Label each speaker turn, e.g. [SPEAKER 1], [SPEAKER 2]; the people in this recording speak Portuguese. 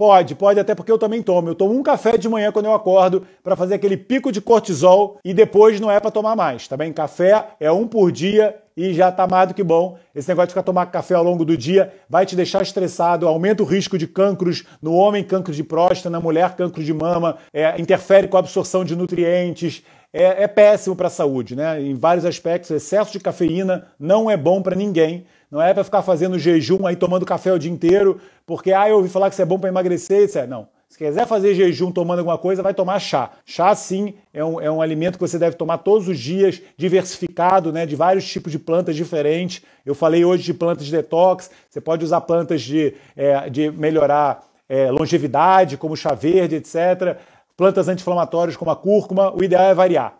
[SPEAKER 1] Pode, pode, até porque eu também tomo. Eu tomo um café de manhã quando eu acordo para fazer aquele pico de cortisol e depois não é para tomar mais, tá bem? Café é um por dia e já tá mais do que bom. Esse negócio de ficar tomando café ao longo do dia vai te deixar estressado, aumenta o risco de cancros no homem, cancro de próstata, na mulher, cancro de mama, é, interfere com a absorção de nutrientes, é, é péssimo para a saúde, né? Em vários aspectos, o excesso de cafeína não é bom para ninguém. Não é para ficar fazendo jejum aí tomando café o dia inteiro, porque ah, eu ouvi falar que isso é bom para emagrecer, etc. Não. Se quiser fazer jejum tomando alguma coisa, vai tomar chá. Chá, sim, é um, é um alimento que você deve tomar todos os dias, diversificado, né? De vários tipos de plantas diferentes. Eu falei hoje de plantas de detox, você pode usar plantas de, é, de melhorar é, longevidade, como chá verde, etc plantas anti-inflamatórias como a cúrcuma, o ideal é variar.